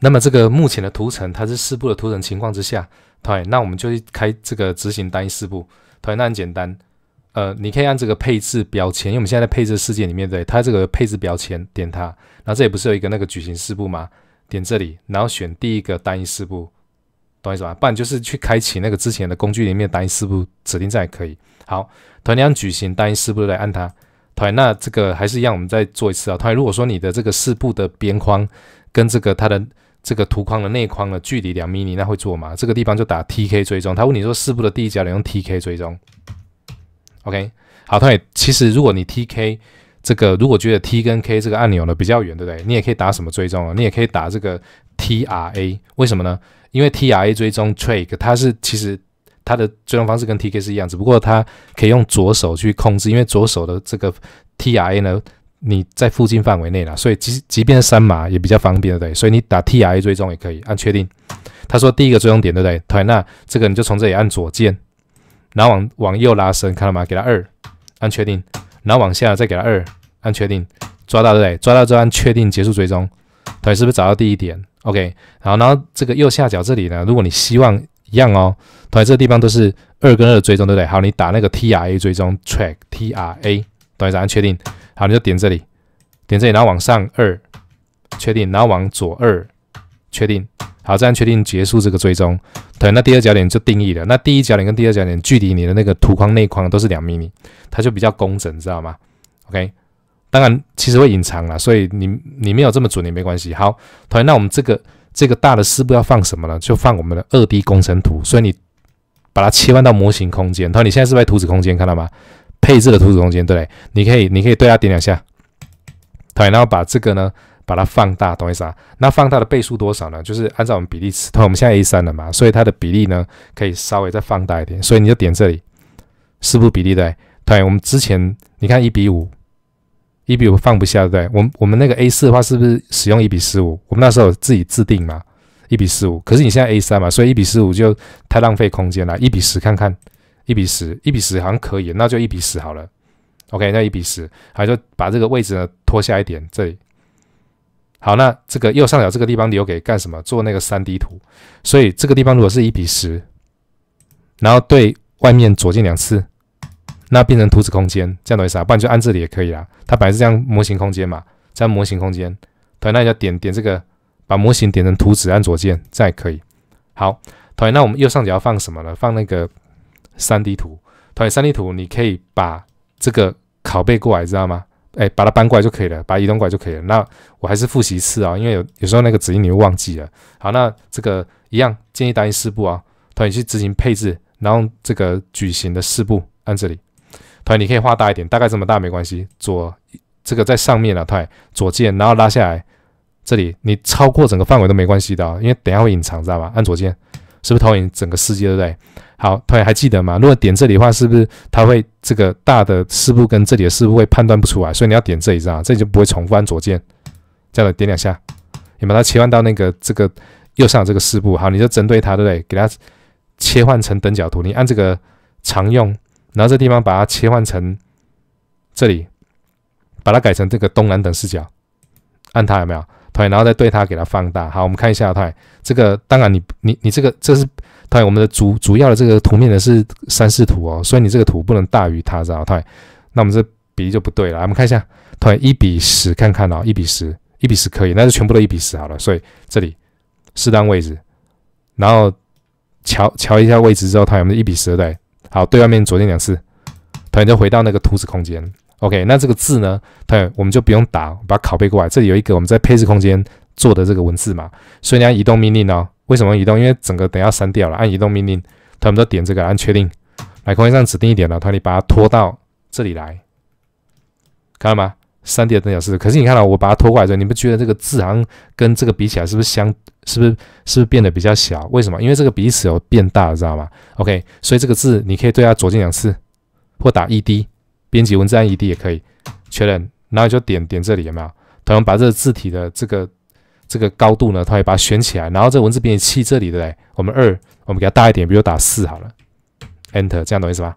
那么这个目前的图层它是四步的图层情况之下，对，那我们就去开这个执行单一四步，对，那很简单，呃，你可以按这个配置标签，因为我们现在在配置世界里面对，它这个配置标签点它，然后这里不是有一个那个矩形四步吗？点这里，然后选第一个单一四步，懂意思吧？不然就是去开启那个之前的工具里面单一四步指定站也可以。好，同样矩形单一四步来按它，对，那这个还是一样，我们再做一次啊。对，如果说你的这个四步的边框跟这个它的。这个图框的内框的距离两米你那会做吗？这个地方就打 T K 追踪。他问你说四步的第一家，点用 T K 追踪，OK？好，他也其实如果你 T K 这个如果觉得 T 跟 K 这个按钮呢比较远，对不对？你也可以打什么追踪啊？你也可以打这个 T R A，为什么呢？因为 T R A 追踪 track 它是其实它的追踪方式跟 T K 是一样，只不过它可以用左手去控制，因为左手的这个 T R A 呢。你在附近范围内了，所以即即便是三码也比较方便，对不对？所以你打 T R A 追踪也可以按确定。他说第一个追踪点，对不对？对，那这个你就从这里按左键，然后往往右拉伸，看到吗？给他二按确定，然后往下再给他二按确定，抓到对不对？抓到之后按确定结束追踪。对，是不是找到第一点？OK，然后然后这个右下角这里呢，如果你希望一样哦，对，这个地方都是二跟二追踪，对不对？好，你打那个 T R A 追踪，track T R A，对，再按确定。好，你就点这里，点这里，然后往上二确定，然后往左二确定，好，这样确定结束这个追踪。同那第二焦点就定义了，那第一焦点跟第二焦点距离你的那个图框内框都是两厘米，它就比较工整，知道吗？OK，当然其实会隐藏了，所以你你没有这么准也没关系。好，同样那我们这个这个大的四步要放什么呢？就放我们的二 D 工程图，所以你把它切换到模型空间。同学，你现在是在图纸空间？看到吗？配置的图纸空间，对，你可以，你可以对它点两下，对，然后把这个呢，把它放大，懂意思啊？那放大的倍数多少呢？就是按照我们比例尺，对，我们现在 A 三了嘛，所以它的比例呢，可以稍微再放大一点，所以你就点这里，是不是比例的？对，我们之前你看一比五，一比五放不下，对，我我们那个 A 四的话，是不是使用一比十五？我们那时候自己制定嘛，一比十五，可是你现在 A 三嘛，所以一比十五就太浪费空间了，一比十看看。一比十，一比十好像可以，那就一比十好了。OK，那一比十，好，就把这个位置呢拖下一点，这里。好，那这个右上角这个地方留给干什么？做那个三 D 图。所以这个地方如果是一比十，然后对外面左键两次，那变成图纸空间，这样懂意思啊？不然就按这里也可以啦。它本来是这样模型空间嘛，这样模型空间。同样那你要点点这个，把模型点成图纸，按左键这样也可以。好，同学，那我们右上角要放什么呢？放那个。三 D 图，投影三 D 图，你可以把这个拷贝过来，知道吗？哎，把它搬过来就可以了，把它移动过来就可以了。那我还是复习一次啊，因为有有时候那个指令你会忘记了。好，那这个一样建议打印四步啊，投影去执行配置，然后这个矩形的四步按这里。投影你可以画大一点，大概这么大没关系。左这个在上面了，投影左键，然后拉下来这里，你超过整个范围都没关系的，因为等下会隐藏，知道吧？按左键是不是投影整个世界，对不对？好，同学还记得吗？如果点这里的话，是不是它会这个大的四部跟这里的四部会判断不出来？所以你要点这里，知道这里就不会重复按左键，这样点两下，你把它切换到那个这个右上这个四部。好，你就针对它，对不对？给它切换成等角图，你按这个常用，然后这地方把它切换成这里，把它改成这个东南等视角，按它有没有？同学，然后再对它给它放大。好，我们看一下，同学，这个当然你你你这个这是。对，我们的主主要的这个图面呢是三视图哦，所以你这个图不能大于它，知道吗？那我们这比例就不对了。我们看一下，它一比十看看哦，一比十，一比十可以，那就全部都一比十好了。所以这里适当位置，然后瞧瞧一下位置之后，它有没有一比十对？好，对，外面左边两次，对，就回到那个图纸空间。OK，那这个字呢，它我们就不用打，把它拷贝过来。这里有一个我们在配置空间做的这个文字嘛，所以你要移动命令哦。为什么移动？因为整个等下删掉了，按移动命令，他们都点这个按确定，来空间上指定一点了，他你把它拖到这里来，看到吗？3D 的等角四，可是你看到我把它拖过来，之后，你不觉得这个字好像跟这个比起来，是不是相，是不是是不是变得比较小？为什么？因为这个彼此有变大，知道吗？OK，所以这个字你可以对它左键两次，或打 ED 编辑文字按 ED 也可以确认，然后就点点这里有没有？同样把这个字体的这个。这个高度呢，它会把它选起来。然后这文字编辑器这里，对不对？我们二，我们给它大一点，比如打四好了，Enter，这样懂意思吧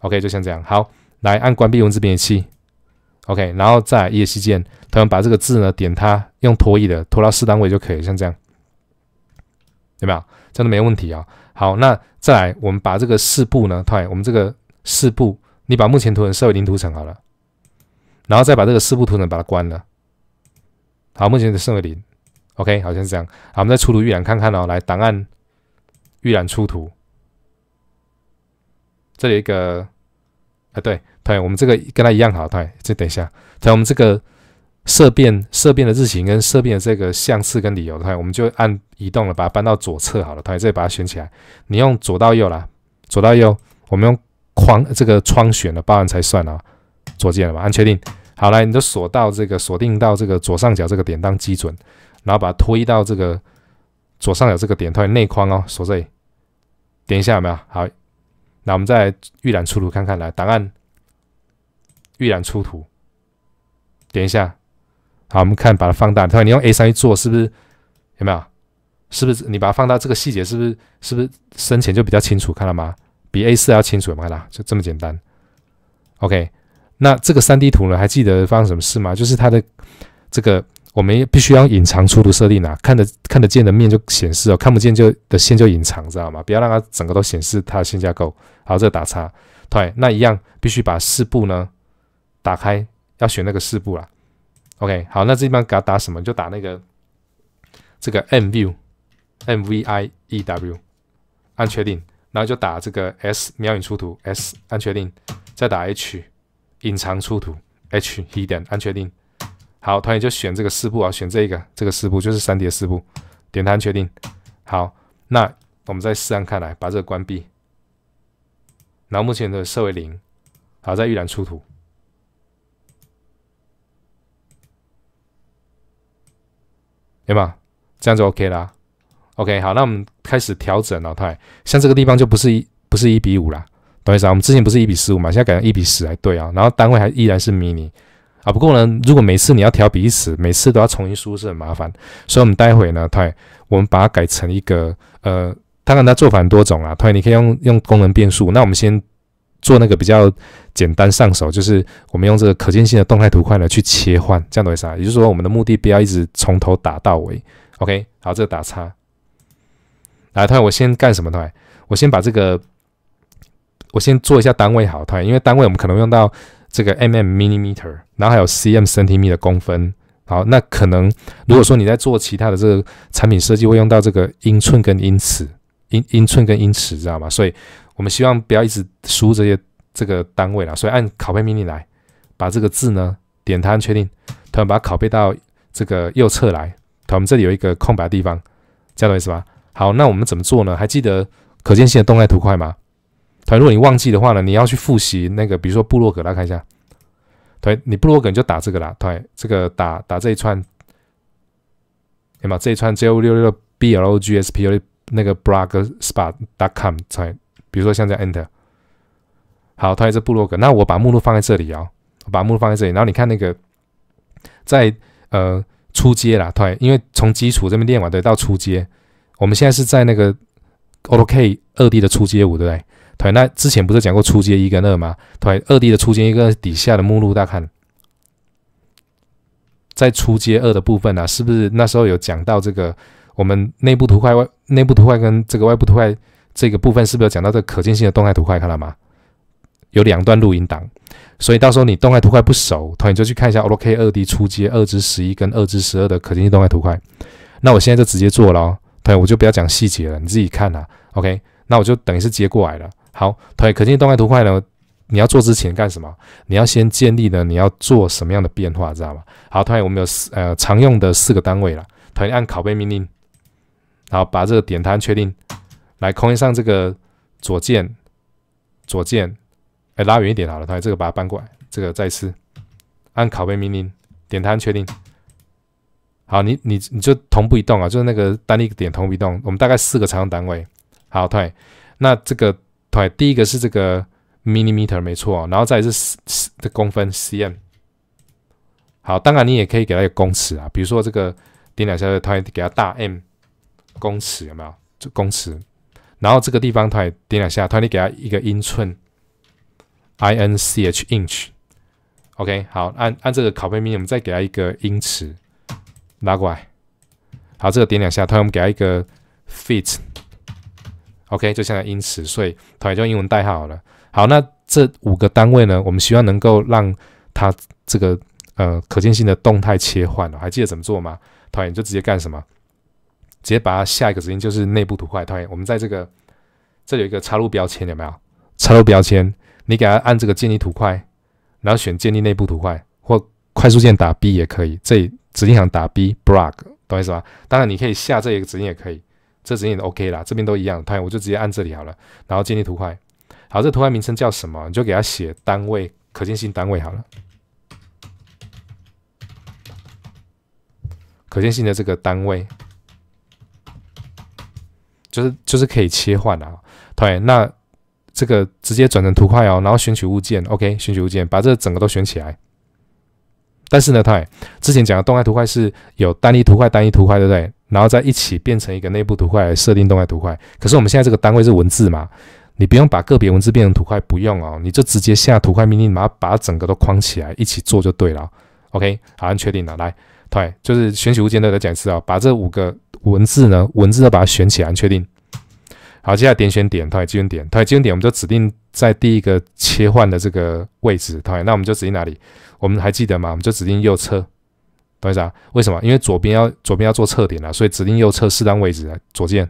？OK，就像这样。好，来按关闭文字编辑器，OK，然后再 E 键，同样把这个字呢，点它，用拖移的拖到适单位就可以，像这样，有有？这真的没问题啊。好，那再来，我们把这个四步呢，太，我们这个四步，你把目前图层设为零图层好了，然后再把这个四步图层把它关了。好，目前只剩个零，OK，好像是这样。好，我们再出图预览看看哦。来，档案预览出图，这里一个，啊，对，对，我们这个跟它一样好，对，这等一下，对，我们这个色变色变的日型跟色变的这个相似跟理由，对，我们就按移动了，把它搬到左侧好了，对，这把它选起来，你用左到右啦，左到右，我们用框这个窗选了，包含才算啊，左键了吧？按确定。好，来，你就锁到这个，锁定到这个左上角这个点当基准，然后把它推到这个左上角这个点它内框哦，锁这里，点一下有没有？好，那我们再预览出图看看，来，档案预览出图，点一下，好，我们看把它放大，它你用 A 三一做是不是有没有？是不是你把它放大这个细节是不是是不是深浅就比较清楚，看到吗？比 A 四要清楚，有没有？就这么简单，OK。那这个三 D 图呢？还记得发生什么事吗？就是它的这个，我们必须要隐藏出图设定啊，看得看得见的面就显示哦，看不见就的线就隐藏，知道吗？不要让它整个都显示它的线架构。好，这打叉。对，那一样必须把四步呢打开，要选那个四步啦。OK，好，那这地方给它打什么？就打那个这个 M View M V I E W，按确定，然后就打这个 S 秒引出图 S，按确定，再打 H。隐藏出图，H 一点按确定，好，团员就选这个四步啊，选这一个，这个四步就是三 D 的四步，点单确定，好，那我们在试按看来把这个关闭，然后目前的设为零，好，再预览出图，对吧？这样就 OK 啦，OK，好，那我们开始调整，了，太，像这个地方就不是一，不是一比五啦。为啥我们之前不是一比十五嘛？现在改成一比十来对啊？然后单位还依然是迷你啊。不过呢，如果每次你要调比一每次都要重新输是很麻烦。所以，我们待会呢，对，我们把它改成一个呃，当然它做法很多种啊。对，你可以用用功能变数。那我们先做那个比较简单上手，就是我们用这个可见性的动态图块呢去切换，这样意思啊？也就是说，我们的目的不要一直从头打到尾。OK，好，这个打叉。来，突我先干什么？突我先把这个。我先做一下单位好，同因为单位我们可能用到这个 mm millimeter，然后还有 cm centimeter 的公分。好，那可能如果说你在做其他的这个产品设计，会用到这个英寸跟英尺，英英寸跟英尺，知道吗？所以我们希望不要一直输这些这个单位了。所以按“拷贝”命令来，把这个字呢点它，确定，同学把它拷贝到这个右侧来。同们这里有一个空白的地方，这样懂意思吧？好，那我们怎么做呢？还记得可见性的动态图块吗？对，如果你忘记的话呢，你要去复习那个，比如说布洛格来看一下。对，你布洛格你就打这个啦，对，这个打打这一串，对把这一串 j 六六 b l o g s p 那个 blogspot.com 才，比如说像这样 enter。好，也这布洛格，那我把目录放在这里啊，我把目录放在这里，然后你看那个，在呃出街啦，对，因为从基础这边练完对，到出街，我们现在是在那个 OK 二 D 的出街舞，对不对？对，那之前不是讲过初阶一跟二吗？对，二 D 的初阶一跟底下的目录，大家看，在初阶二的部分啊，是不是那时候有讲到这个我们内部图块、外内部图块跟这个外部图块这个部分，是不是有讲到这个可见性的动态图块？看到吗？有两段录音档，所以到时候你动态图块不熟，同你就去看一下 OK 二 D 初阶二至十一跟二至十二的可见性动态图块。那我现在就直接做了，对，我就不要讲细节了，你自己看啊。OK，那我就等于是接过来了。好，同学，可见动态图块呢？你要做之前干什么？你要先建立呢？你要做什么样的变化，知道吗？好，同学，我们有四呃常用的四个单位了。同学按拷贝命令，然后把这个点它确定，来空一上这个左键，左键，哎，拉远一点好了。同学，这个把它搬过来，这个再次按拷贝命令，点它确定。好，你你你就同步移动啊，就是那个单一点同步移动。我们大概四个常用单位。好，同学，那这个。对，第一个是这个 millimeter 没错，然后再是的公分 cm。好，当然你也可以给它一个公尺啊，比如说这个点两下，它然给它大 M 公尺有没有？就公尺。然后这个地方它也点两下，它然你给它一个英寸 inch inch。OK，好，按按这个拷贝面，我们再给它一个英尺拉过来。好，这个点两下，我们给它一个 feet。OK，就现在，因此，所以，同员就英文代号了。好，那这五个单位呢，我们希望能够让它这个呃可见性的动态切换了。还记得怎么做吗？团你就直接干什么？直接把它下一个指令就是内部图块。同员，我们在这个这有一个插入标签，有没有？插入标签，你给它按这个建立图块，然后选建立内部图块，或快速键打 B 也可以。这里指令行打 B，block，懂意思吧？当然，你可以下这一个指令也可以。这指引 OK 啦，这边都一样。太，我就直接按这里好了。然后建立图块，好，这图块名称叫什么？你就给它写单位，可见性单位好了。可见性的这个单位，就是就是可以切换啊。对，那这个直接转成图块哦。然后选取物件，OK，选取物件，把这整个都选起来。但是呢，它之前讲的动态图块是有单一图块、单一图块，对不对？然后再一起变成一个内部图块，设定动态图块。可是我们现在这个单位是文字嘛，你不用把个别文字变成图块，不用哦，你就直接下图块命令，把它把它整个都框起来，一起做就对了。OK，好，按确定了。来，对，就是选取物间的再讲一次啊，把这五个文字呢，文字都把它选起来，按确定。好，接下来点选点，它基准点，它基准点，我们就指定在第一个切换的这个位置。对，那我们就指定哪里？我们还记得吗？我们就指定右侧。什么意思啊？为什么？因为左边要左边要做测点了，所以指定右侧适当位置，左键，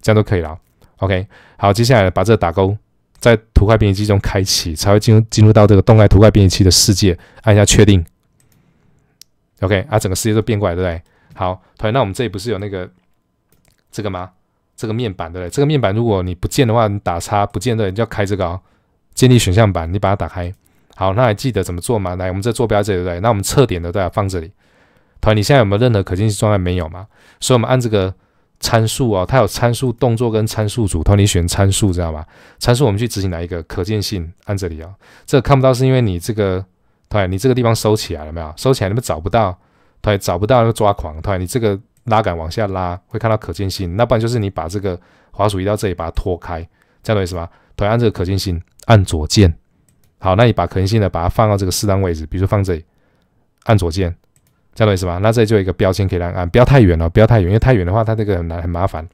这样就可以了。OK，好，接下来把这个打勾，在图块编辑器中开启，才会进入进入到这个动态图块编辑器的世界。按下确定，OK，啊，整个世界都变过来，对不对？好，同学，那我们这里不是有那个这个吗？这个面板，对不对？这个面板如果你不见的话，你打叉不见的，你就要开这个哦，建立选项板，你把它打开。好，那还记得怎么做吗？来，我们这坐标这里，对不对？那我们测点的都要放这里。团你现在有没有任何可见性状态？没有嘛？所以我们按这个参数哦，它有参数动作跟参数组。团你选参数知道吗？参数我们去执行哪一个可见性？按这里啊，这个看不到是因为你这个团你这个地方收起来了没有？收起来你们找不到，团找不到就抓狂。团你这个拉杆往下拉会看到可见性，那不然就是你把这个滑鼠移到这里把它拖开，这样的意思吧？团按这个可见性，按左键。好，那你把可见性的把它放到这个适当位置，比如说放这里，按左键。样到意思吧，那这就有一个标签可以来按，不要太远了，不要太远，因为太远的话，它这个很难很麻烦。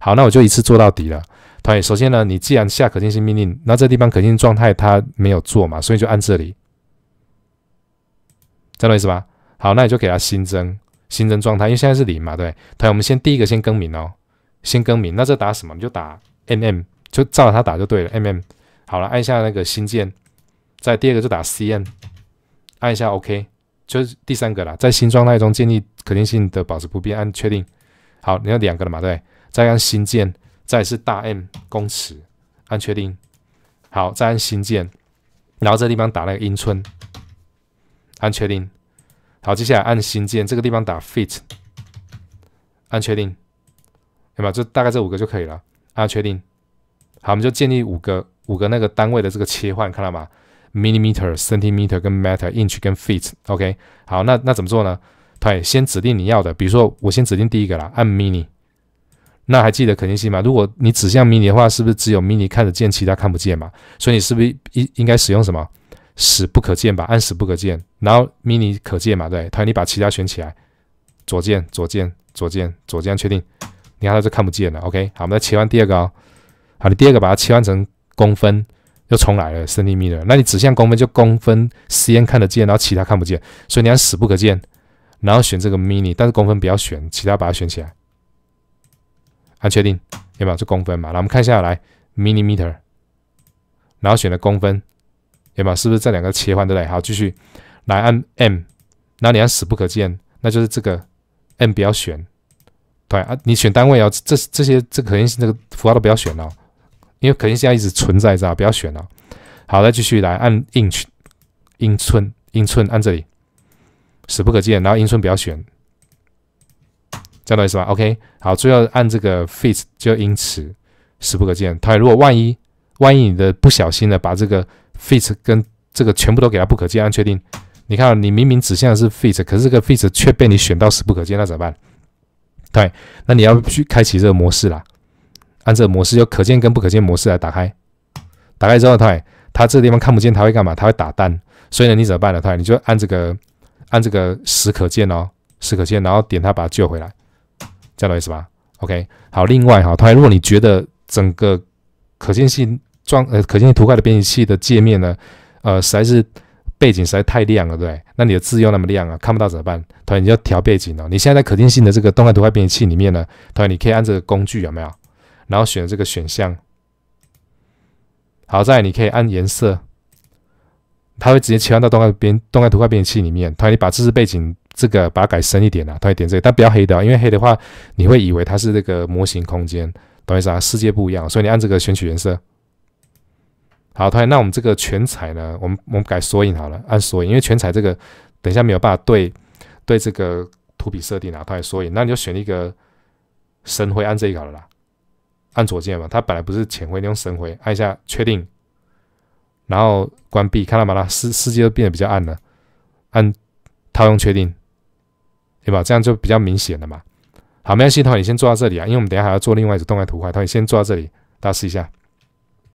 好，那我就一次做到底了。同学，首先呢，你既然下可信性命令，那这地方可性状态它没有做嘛，所以就按这里。样到意思吧。好，那你就给它新增新增状态，因为现在是零嘛，对。同我们先第一个先更名哦，先更名，那这打什么？你就打 M M，就照着它打就对了 M M。好了，按一下那个新建，再第二个就打 C N，按一下 OK。就是第三个啦，在新状态中建立肯定性的保持不变，按确定。好，你要两个了嘛，对再按新建，再是大 M 公尺，按确定。好，再按新建，然后这地方打那个英寸，按确定。好，接下来按新建，这个地方打 feet，按确定。有没有？就大概这五个就可以了，按确定。好，我们就建立五个五个那个单位的这个切换，看到吗？millimeter, centimeter, 跟 meter, inch, 跟 feet, OK。好，那那怎么做呢？他先指定你要的，比如说我先指定第一个啦，按 mini。那还记得可见性吗？如果你指向 mini 的话，是不是只有 mini 看得见，其他看不见嘛？所以你是不是应应该使用什么？使不可见吧，按使不可见。然后 mini 可见嘛？对，他你把其他选起来，左键，左键，左键，左键，确定。你看它就看不见了。OK，好，我们再切换第二个啊。好你第二个把它切换成公分。又重来了，centimeter。那你指向公分就公分，实验看得见，然后其他看不见，所以你要死不可见，然后选这个 mini，但是公分不要选，其他把它选起来，按确定，有没有？这公分嘛？那我们看下来，millimeter，然后选了公分，有没有？是不是这两个切换对不对？好，继续，来按 M，然后你按死不可见，那就是这个 M 不要选，对啊，你选单位啊，这这些这肯定是这个符号都不要选哦。因为肯定现在一直存在着，不要选啊。好，再继续来按 inch 英寸，英寸，按这里，死不可见，然后英寸不要选，这样懂意思吧？OK，好，最后按这个 Fit 就因此死不可见。它如果万一万一你的不小心的把这个 Fit 跟这个全部都给它不可见，按确定，你看你明明指向的是 Fit，可是这个 Fit 却被你选到死不可见，那怎么办？对，那你要去开启这个模式啦。按这个模式，就可见跟不可见模式来打开。打开之后，它它这个地方看不见，它会干嘛？它会打蛋。所以呢，你怎么办呢？它你就按这个，按这个时可见哦，时可见，然后点它把它救回来，这样的意思吧？OK，好。另外哈，它如果你觉得整个可见性状呃可见性图块的编辑器的界面呢，呃，实在是背景实在太亮了，对？那你的字又那么亮啊，看不到怎么办？学，你就调背景哦。你现在在可见性的这个动态图块编辑器里面呢，学，你可以按这个工具有没有？然后选这个选项，好在你可以按颜色，它会直接切换到动态编动态图块编辑器里面。它会你把知识背景这个把它改深一点啊，它会点这个，但不要黑的，因为黑的话你会以为它是那个模型空间，懂意思？世界不一样，所以你按这个选取颜色。好，他那我们这个全彩呢？我们我们改缩影好了，按缩影，因为全彩这个等一下没有办法对对这个图笔设定啊，它来缩影，那你就选一个深灰，按这个好了啦。按左键嘛，它本来不是浅灰你用深灰，按一下确定，然后关闭，看到吗？它世世界都变得比较暗了。按套用确定，对吧？这样就比较明显了嘛。好，没系，星人，你先做到这里啊，因为我们等下还要做另外一组动态图块，所你先做到这里，大家试一下。